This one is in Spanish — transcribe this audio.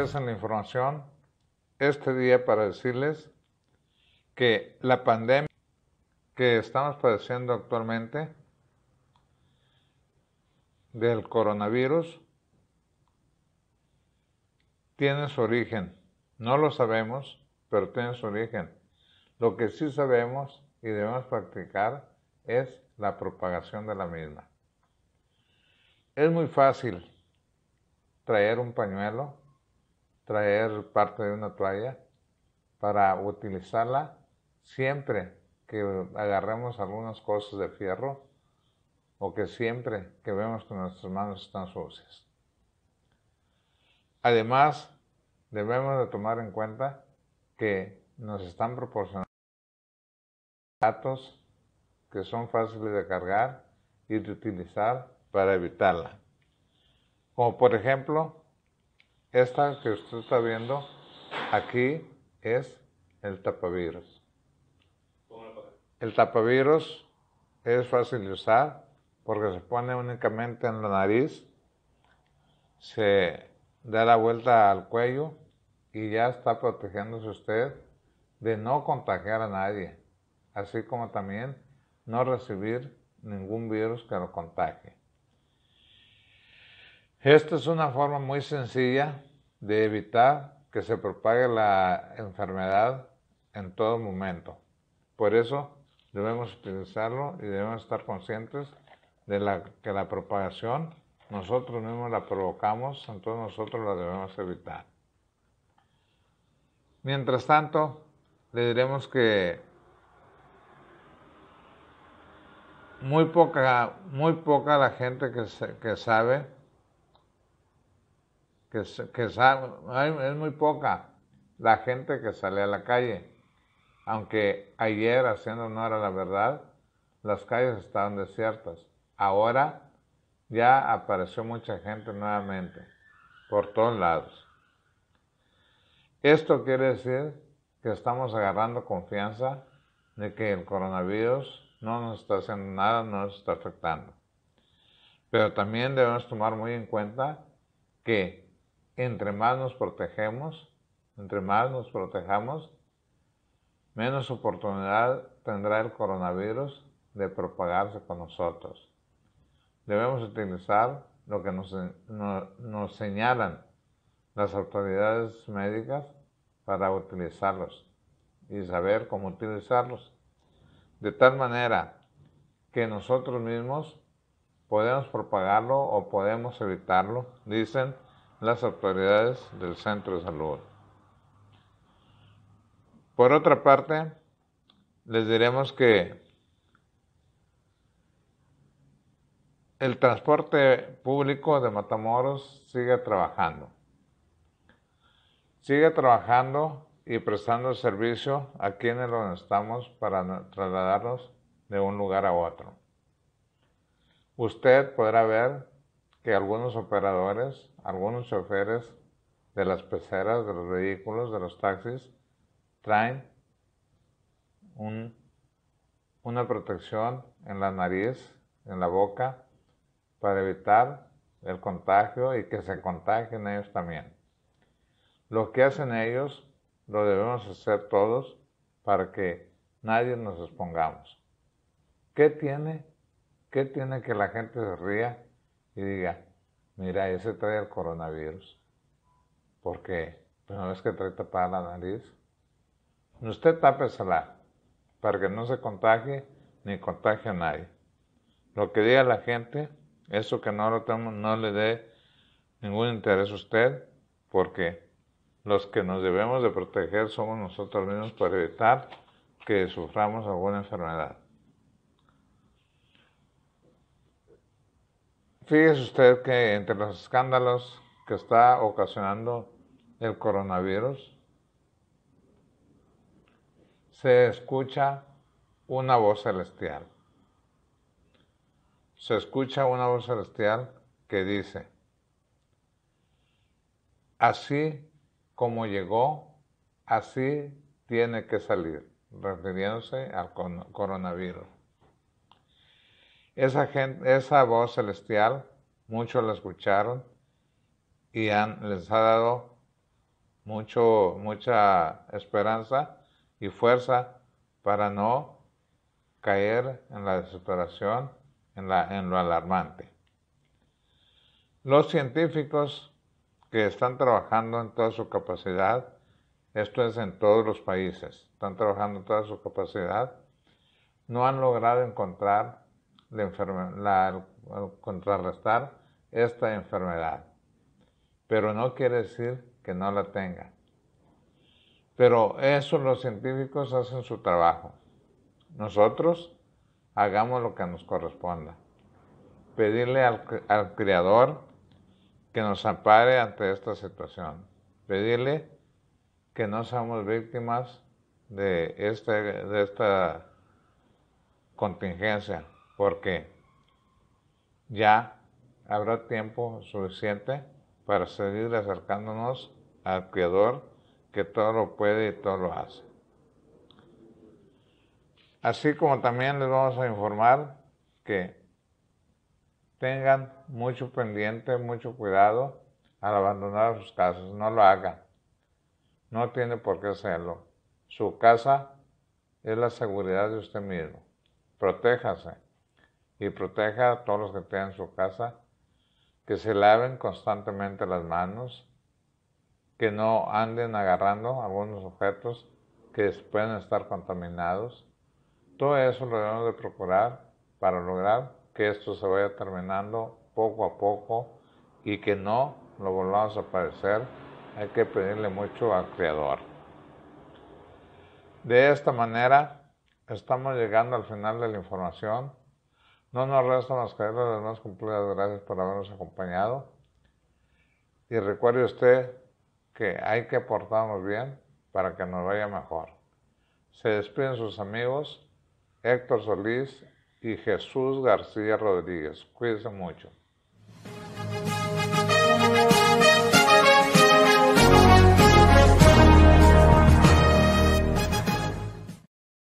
en la información este día para decirles que la pandemia que estamos padeciendo actualmente del coronavirus tiene su origen. No lo sabemos, pero tiene su origen. Lo que sí sabemos y debemos practicar es la propagación de la misma. Es muy fácil traer un pañuelo traer parte de una toalla para utilizarla siempre que agarremos algunas cosas de fierro o que siempre que vemos que nuestras manos están sucias. Además, debemos de tomar en cuenta que nos están proporcionando datos que son fáciles de cargar y de utilizar para evitarla. Como por ejemplo, esta que usted está viendo aquí es el tapavirus. El tapavirus es fácil de usar porque se pone únicamente en la nariz, se da la vuelta al cuello y ya está protegiéndose usted de no contagiar a nadie, así como también no recibir ningún virus que lo contagie. Esta es una forma muy sencilla de evitar que se propague la enfermedad en todo momento. Por eso debemos utilizarlo y debemos estar conscientes de que la propagación nosotros mismos la provocamos, entonces nosotros la debemos evitar. Mientras tanto, le diremos que muy poca, muy poca la gente que, que sabe que, es muy poca la gente que sale a la calle. Aunque ayer, haciendo no era la verdad, las calles estaban desiertas. Ahora ya apareció mucha gente nuevamente, por todos lados. Esto quiere decir que estamos agarrando confianza de que el coronavirus no nos está haciendo nada, no nos está afectando. Pero también debemos tomar muy en cuenta que entre más nos protegemos, entre más nos protejamos, menos oportunidad tendrá el coronavirus de propagarse con nosotros. Debemos utilizar lo que nos, señalan las autoridades médicas para utilizarlos y saber cómo utilizarlos. De tal manera que nosotros mismos podemos propagarlo o podemos evitarlo, dicen las autoridades del centro de salud. Por otra parte, les diremos que el transporte público de Matamoros sigue trabajando. Sigue trabajando y prestando servicio a quienes lo necesitamos para trasladarnos de un lugar a otro. Usted podrá ver que algunos operadores, algunos choferes de las peceras, de los vehículos, de los taxis, traen una protección en la nariz, en la boca, para evitar el contagio y que se contagien ellos también. Lo que hacen ellos lo debemos hacer todos para que nadie nos expongamos. ¿Qué tiene? ¿Qué tiene que la gente se ría? y diga, mira, ese trae el coronavirus. porque qué? vez pues no es que trae tapada la nariz. Usted la, para que no se contagie ni contagie a nadie. Lo que diga la gente, eso que no lo tenemos, no le dé ningún interés a usted, porque los que nos debemos de proteger somos nosotros mismos para evitar que suframos alguna enfermedad. Fíjese usted que entre los escándalos que está ocasionando el coronavirus, se escucha una voz celestial. Se escucha una voz celestial que dice, así como llegó, así tiene que salir, refiriéndose al coronavirus. Esa, gente, esa voz celestial, muchos la escucharon y les ha dado mucho, mucha esperanza y fuerza para no caer en la desesperación, en, la, en lo alarmante. Los científicos que están trabajando en toda su capacidad, esto es en todos los países, están trabajando en toda su capacidad, no han logrado encontrar la contrarrestar esta enfermedad. Pero no quiere decir que no la tenga. Pero eso los científicos hacen su trabajo. Nosotros hagamos lo que nos corresponda. Pedirle al, Creador que nos ampare ante esta situación. Pedirle que no seamos víctimas de, este, de esta contingencia porque ya habrá tiempo suficiente para seguir acercándonos al Creador que todo lo puede y todo lo hace. Así como también les vamos a informar que tengan mucho pendiente, mucho cuidado al abandonar sus casas. No lo hagan. No tiene por qué hacerlo. Su casa es la seguridad de usted mismo. Protéjase y proteja a todos los que tengan su casa, que se laven constantemente las manos, que no anden agarrando algunos objetos que pueden estar contaminados. Todo eso lo debemos de procurar para lograr que esto se vaya terminando poco a poco y que no lo volvamos a aparecer Hay que pedirle mucho al Creador. De esta manera, estamos llegando al final de la información no nos resta más que de las más cumplidas. Gracias por habernos acompañado. Y recuerde usted que hay que portarnos bien para que nos vaya mejor. Se despiden sus amigos Héctor Solís y Jesús García Rodríguez. Cuídense mucho.